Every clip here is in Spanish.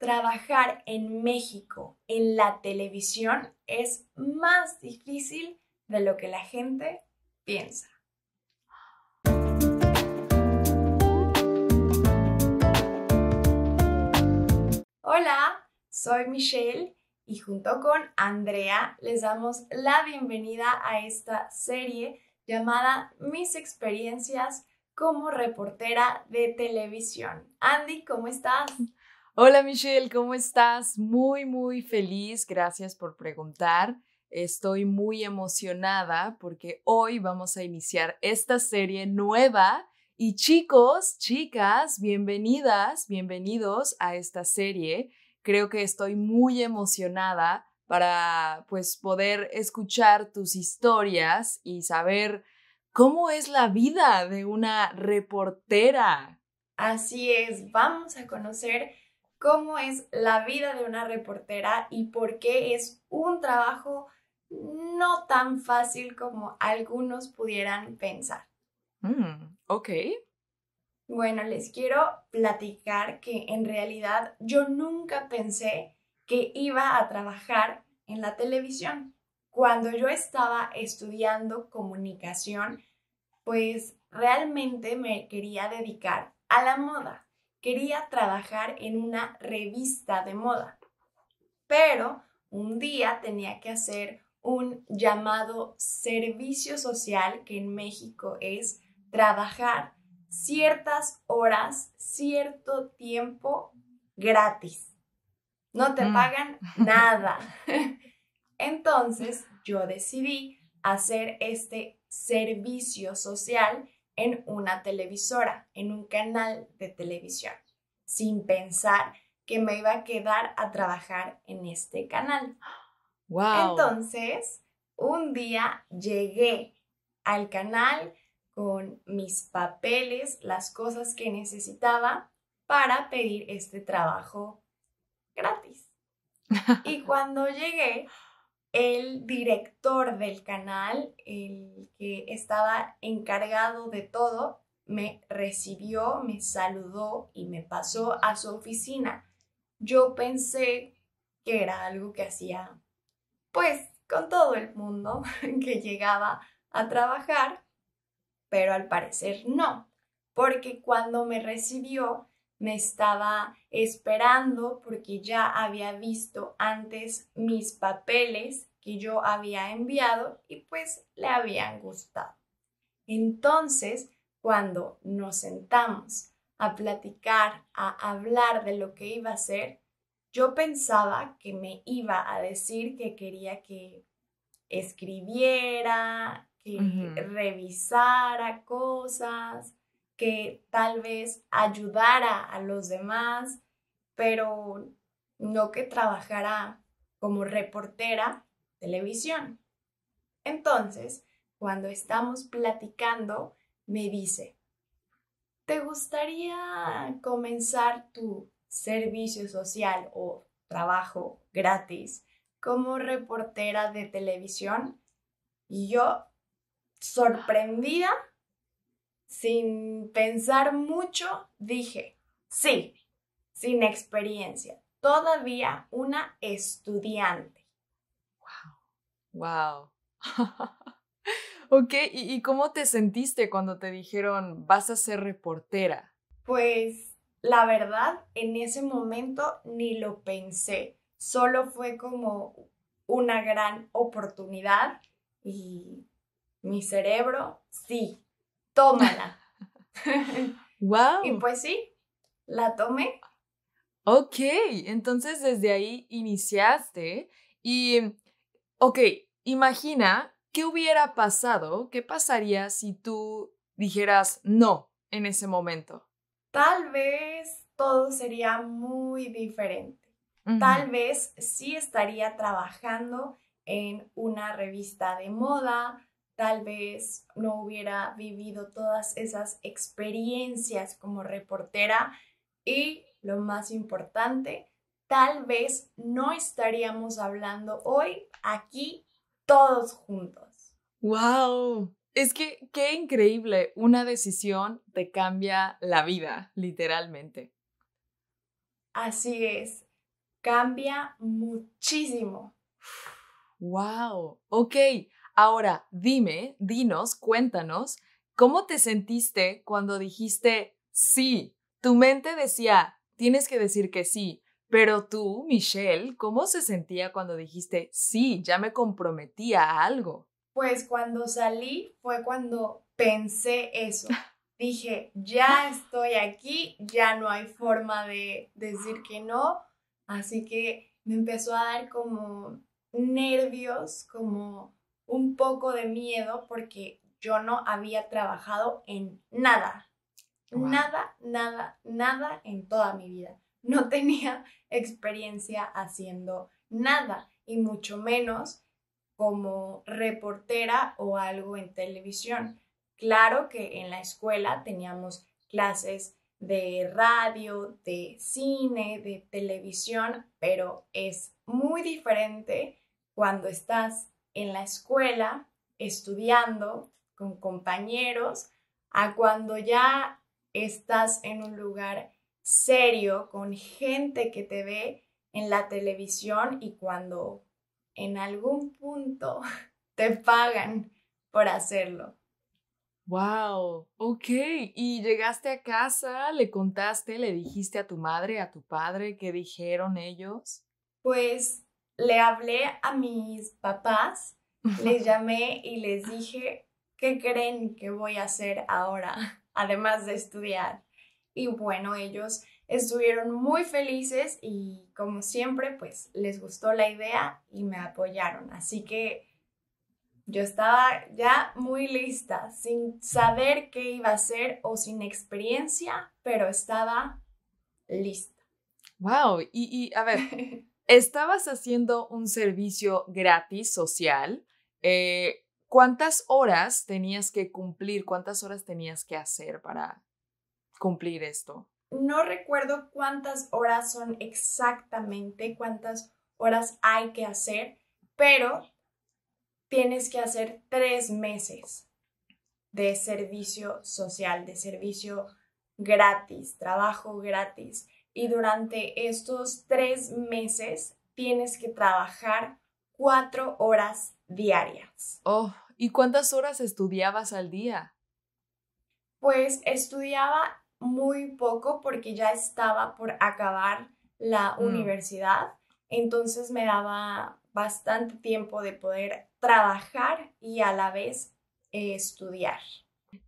trabajar en México en la televisión es más difícil de lo que la gente piensa. Hola, soy Michelle y junto con Andrea les damos la bienvenida a esta serie llamada Mis experiencias como reportera de televisión. Andy, ¿cómo estás? Hola Michelle, ¿cómo estás? Muy, muy feliz. Gracias por preguntar. Estoy muy emocionada porque hoy vamos a iniciar esta serie nueva. Y chicos, chicas, bienvenidas, bienvenidos a esta serie. Creo que estoy muy emocionada para pues poder escuchar tus historias y saber cómo es la vida de una reportera. Así es, vamos a conocer cómo es la vida de una reportera y por qué es un trabajo no tan fácil como algunos pudieran pensar. Mm, ok. Bueno, les quiero platicar que en realidad yo nunca pensé que iba a trabajar en la televisión. Cuando yo estaba estudiando comunicación, pues realmente me quería dedicar a la moda quería trabajar en una revista de moda, pero un día tenía que hacer un llamado servicio social que en México es trabajar ciertas horas, cierto tiempo gratis. No te mm. pagan nada. Entonces yo decidí hacer este servicio social una televisora, en un canal de televisión, sin pensar que me iba a quedar a trabajar en este canal. Wow. Entonces, un día llegué al canal con mis papeles, las cosas que necesitaba para pedir este trabajo gratis. Y cuando llegué, el director del canal, el que estaba encargado de todo, me recibió, me saludó y me pasó a su oficina. Yo pensé que era algo que hacía, pues, con todo el mundo que llegaba a trabajar, pero al parecer no, porque cuando me recibió me estaba esperando porque ya había visto antes mis papeles que yo había enviado y pues le habían gustado. Entonces, cuando nos sentamos a platicar, a hablar de lo que iba a hacer, yo pensaba que me iba a decir que quería que escribiera, que revisara cosas, que tal vez ayudara a los demás, pero no que trabajara como reportera televisión. Entonces, cuando estamos platicando, me dice, ¿te gustaría comenzar tu servicio social o trabajo gratis como reportera de televisión? Y yo, sorprendida, sin pensar mucho, dije, sí, sin experiencia, todavía una estudiante. Wow, wow. ok, ¿Y, cómo te sentiste cuando te dijeron vas a ser reportera? Pues la verdad, en ese momento ni lo pensé, solo fue como una gran oportunidad y mi cerebro, sí, tómala. wow. Y pues sí, la tomé. Ok, entonces desde ahí iniciaste y, ok, imagina qué hubiera pasado, qué pasaría si tú dijeras no en ese momento. Tal vez todo sería muy diferente. Tal vez sí estaría trabajando en una revista de moda, tal vez no hubiera vivido todas esas experiencias como reportera y, lo más importante, tal vez no estaríamos hablando hoy aquí todos juntos. ¡Wow! Es que qué increíble, una decisión te cambia la vida, literalmente. Así es, cambia muchísimo. Wow, ok. Ahora, dime, dinos, cuéntanos, ¿cómo te sentiste cuando dijiste sí? Tu mente decía, tienes que decir que sí, pero tú, Michelle, ¿cómo se sentía cuando dijiste sí, ya me comprometía a algo? Pues cuando salí fue cuando pensé eso. Dije, ya estoy aquí, ya no hay forma de decir que no. Así que me empezó a dar como nervios, como un poco de miedo, porque yo no había trabajado en nada. Nada, nada, nada en toda mi vida. No tenía experiencia haciendo nada y mucho menos como reportera o algo en televisión. Claro que en la escuela teníamos clases de radio, de cine, de televisión, pero es muy diferente cuando estás en la escuela, estudiando, con compañeros, a cuando ya estás en un lugar serio, con gente que te ve en la televisión y cuando en algún punto te pagan por hacerlo. Wow, ok. Y llegaste a casa, le contaste, le dijiste a tu madre, a tu padre, qué dijeron ellos. Pues le hablé a mis papás, les llamé y les dije, ¿qué creen que voy a hacer ahora, además de estudiar? Y bueno, ellos estuvieron muy felices y como siempre, pues les gustó la idea y me apoyaron. Así que yo estaba ya muy lista, sin saber qué iba a hacer o sin experiencia, pero estaba lista. Wow, y, y a ver, estabas haciendo un servicio gratis social. Eh, ¿Cuántas horas tenías que cumplir? ¿Cuántas horas tenías que hacer para cumplir esto? No recuerdo cuántas horas son exactamente, cuántas horas hay que hacer, pero tienes que hacer tres meses de servicio social, de servicio gratis, trabajo gratis y durante estos tres meses tienes que trabajar cuatro horas diarias. Oh, ¿y cuántas horas estudiabas al día? Pues estudiaba muy poco porque ya estaba por acabar la mm. universidad, entonces me daba bastante tiempo de poder trabajar y a la vez eh, estudiar.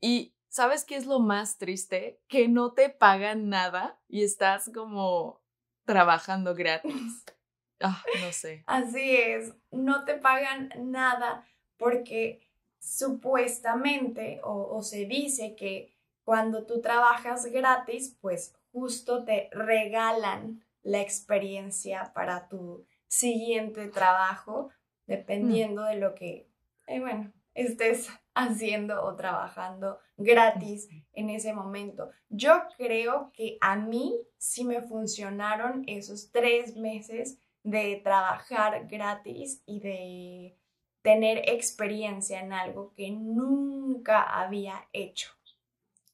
¿Y ¿Sabes qué es lo más triste? Que no te pagan nada y estás como trabajando gratis. Ah, no sé. Así es, no te pagan nada porque supuestamente o, se dice que cuando tú trabajas gratis, pues justo te regalan la experiencia para tu siguiente trabajo, mm. dependiendo de lo que, eh, bueno, estés haciendo o trabajando gratis en ese momento. Yo creo que a mí sí me funcionaron esos tres meses de trabajar gratis y de tener experiencia en algo que nunca había hecho.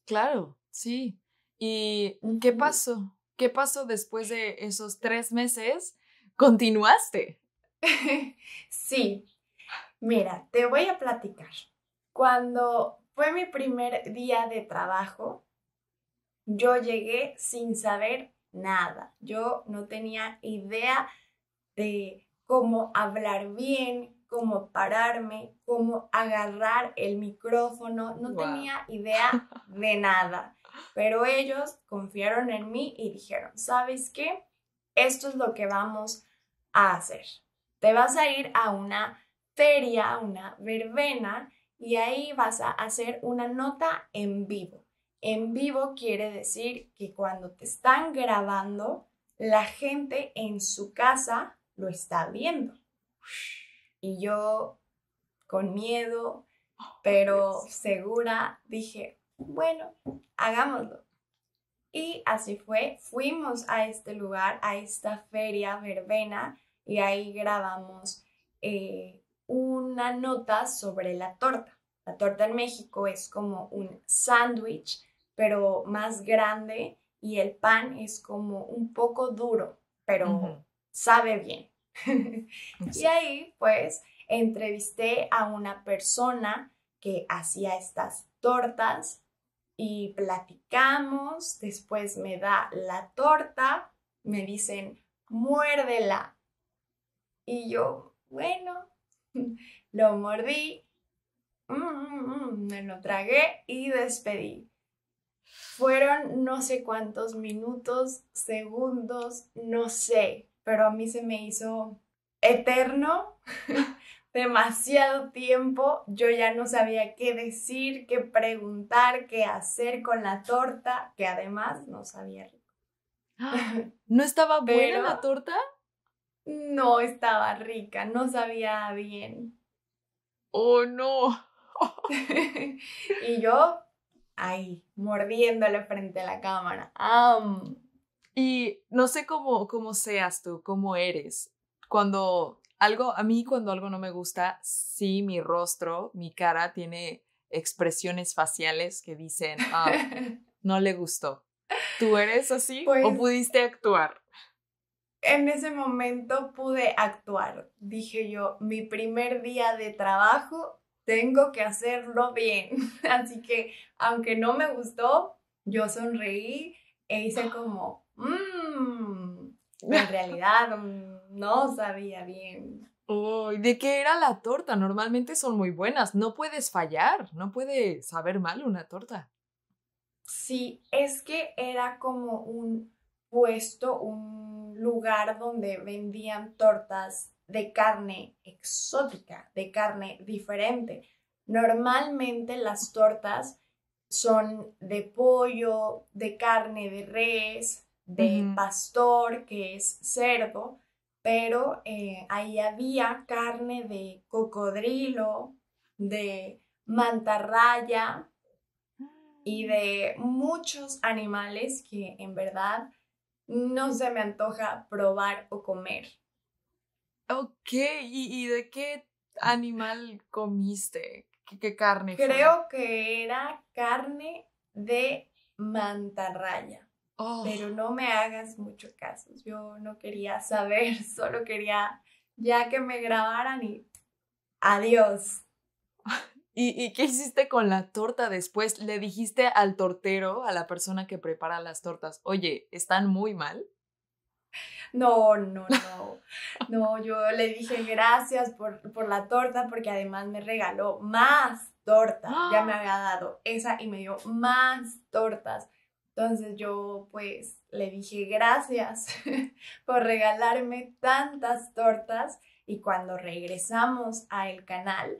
Claro, sí. ¿Y qué pasó? ¿Qué pasó después de esos tres meses? ¿Continuaste? sí. Mira, te voy a platicar. Cuando fue mi primer día de trabajo, yo llegué sin saber nada. Yo no tenía idea de cómo hablar bien, cómo pararme, cómo agarrar el micrófono. No tenía idea de nada. Pero ellos confiaron en mí y dijeron, ¿sabes qué? Esto es lo que vamos a hacer. Te vas a ir a una feria, a una verbena, y ahí vas a hacer una nota en vivo. En vivo quiere decir que cuando te están grabando, la gente en su casa lo está viendo. Y yo, con miedo, oh, pero segura, dije, bueno, hagámoslo. Y así fue, fuimos a este lugar, a esta feria verbena, y ahí grabamos eh, una nota sobre la torta. La torta en México es como un sándwich, pero más grande y el pan es como un poco duro, pero sabe bien. y ahí pues entrevisté a una persona que hacía estas tortas y platicamos, después me da la torta, me dicen, muérdela. Y yo, bueno, lo mordí, mm, mm, mm, me lo tragué y despedí. Fueron no sé cuántos minutos, segundos, no sé, pero a mí se me hizo eterno, demasiado tiempo, yo ya no sabía qué decir, qué preguntar, qué hacer con la torta, que además no sabía ¿No estaba buena la torta? No estaba rica, no sabía bien. Oh, no. y yo ahí, mordiéndole frente a la cámara. Y no sé cómo, cómo seas tú, cómo eres. Cuando algo, a mí cuando algo no me gusta, sí, mi rostro, mi cara tiene expresiones faciales que dicen, ah, no le gustó. ¿Tú eres así o pues pudiste actuar? en ese momento pude actuar. Dije yo, mi primer día de trabajo, tengo que hacerlo bien. Así que, aunque no me gustó, yo sonreí e hice ah. como, mm, en realidad mm, no sabía bien. ¡Uy! ¿De qué era la torta? Normalmente son muy buenas. No puedes fallar, no puede saber mal una torta. Sí, es que era como un puesto un lugar donde vendían tortas de carne exótica, de carne diferente. Normalmente las tortas son de pollo, de carne de res, de pastor, que es cerdo, pero eh, ahí había carne de cocodrilo, de mantarraya y de mm. muchos animales que en verdad no se me antoja probar o comer. Ok, ¿y, y de qué animal comiste? ¿Qué, carne? Creo que era carne de mantarraya. Oh. Pero no me hagas mucho caso. Yo no quería saber, solo quería ya que me grabaran y adiós. ¿Y, qué hiciste con la torta después? ¿Le dijiste al tortero, a la persona que prepara las tortas, oye, están muy mal? No, no, no. No, yo le dije gracias por, por la torta porque además me regaló más tortas. Ya me había dado esa y me dio más tortas. Entonces yo pues le dije gracias por regalarme tantas tortas y cuando regresamos al canal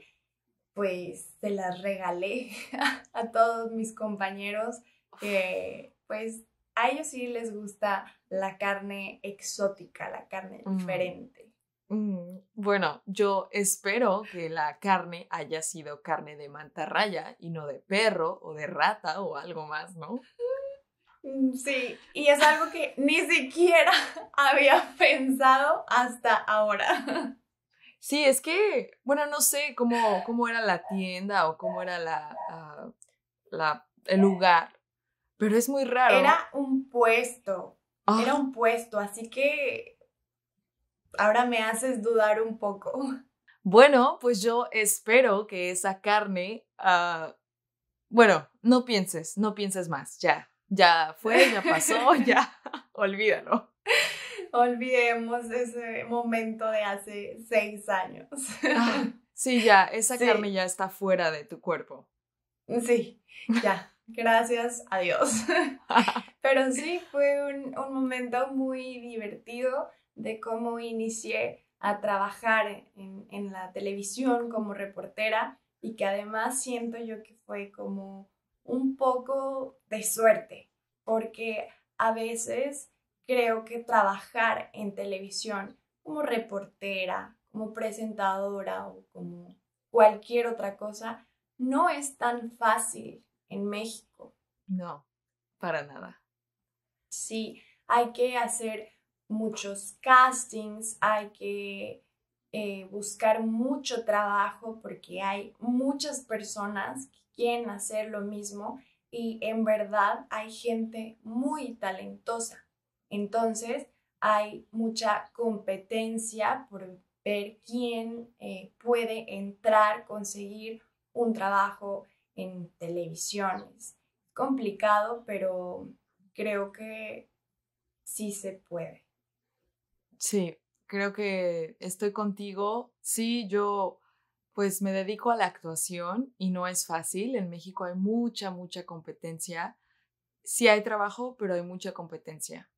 pues se las regalé a todos mis compañeros que pues a ellos sí les gusta la carne exótica, la carne mm. diferente. Mm, bueno, yo espero que la carne haya sido carne de mantarraya y no de perro o de rata o algo más, ¿no? Mm, sí, y es algo que ni siquiera había pensado hasta ahora. Sí, es que, bueno, no sé cómo, cómo era la tienda o cómo era la, ah, la, el lugar, pero es muy raro. Era un puesto, era ah. un puesto, así que ahora me haces dudar un poco. Bueno, pues yo espero que esa carne, ah, bueno, no pienses, no pienses más, ya, ya fue, ya pasó, ya, olvídalo olvidemos ese momento de hace seis años. Ah, sí, ya, esa camilla carne ya está fuera de tu cuerpo. Sí, ya. Gracias a Dios. Pero sí, fue un, momento muy divertido de cómo inicié a trabajar en, en, la televisión como reportera y que además siento yo que fue como un poco de suerte, porque a veces creo que trabajar en televisión como reportera, como presentadora o como cualquier otra cosa, no es tan fácil en México. No, para nada. Sí, hay que hacer muchos castings, hay que eh, buscar mucho trabajo porque hay muchas personas que quieren hacer lo mismo y en verdad hay gente muy talentosa. Entonces, hay mucha competencia por ver quién eh, puede entrar, conseguir un trabajo en televisiones. Complicado, pero creo que sí se puede. Sí, creo que estoy contigo. Sí, yo pues me dedico a la actuación y no es fácil. En México hay mucha, mucha competencia. Sí hay trabajo, pero hay mucha competencia.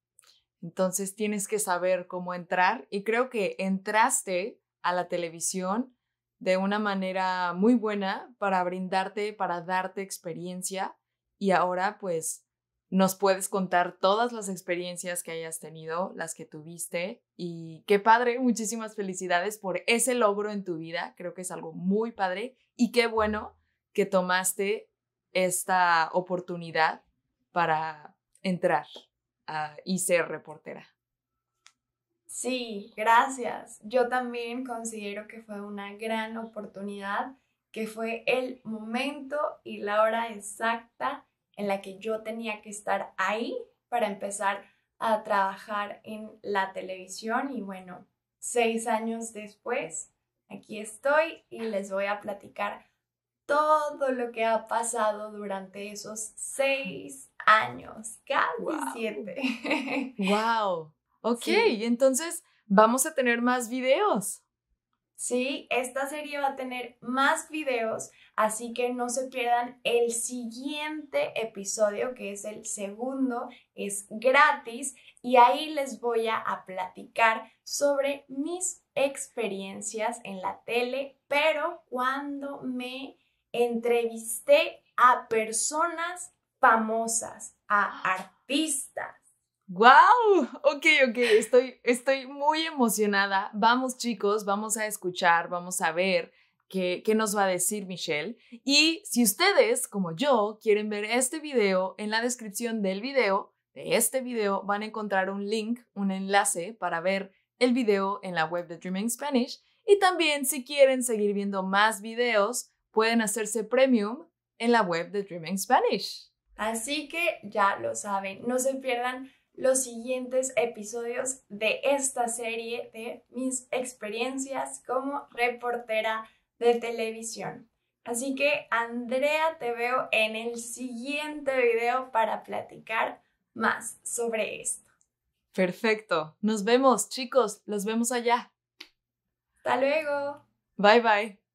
Entonces tienes que saber cómo entrar y creo que entraste a la televisión de una manera muy buena para brindarte, para darte experiencia y ahora pues nos puedes contar todas las experiencias que hayas tenido, las que tuviste y qué padre, muchísimas felicidades por ese logro en tu vida, creo que es algo muy padre y qué bueno que tomaste esta oportunidad para entrar y ser reportera. Sí, gracias. Yo también considero que fue una gran oportunidad, que fue el momento y la hora exacta en la que yo tenía que estar ahí para empezar a trabajar en la televisión y bueno, seis años después, aquí estoy y les voy a platicar todo lo que ha pasado durante esos seis años, casi siete. ¡Wow! Ok, entonces vamos a tener más videos. Sí, esta serie va a tener más videos, así que no se pierdan el siguiente episodio, que es el segundo, es gratis, y ahí les voy a platicar sobre mis experiencias en la tele, pero cuando me entrevisté a personas famosas, a artistas. ¡Wow! Ok, ok, estoy, estoy muy emocionada. Vamos chicos, vamos a escuchar, vamos a ver qué, qué nos va a decir Michelle. Y si ustedes, como yo, quieren ver este video, en la descripción del video, de este video, van a encontrar un link, un enlace para ver el video en la web de Dreaming Spanish. Y también si quieren seguir viendo más videos, pueden hacerse premium en la web de Dreaming Spanish. Así que ya lo saben, no se pierdan los siguientes episodios de esta serie de mis experiencias como reportera de televisión. Así que Andrea, te veo en el siguiente video para platicar más sobre esto. Perfecto. Nos vemos, chicos. Los vemos allá. Hasta luego. Bye bye.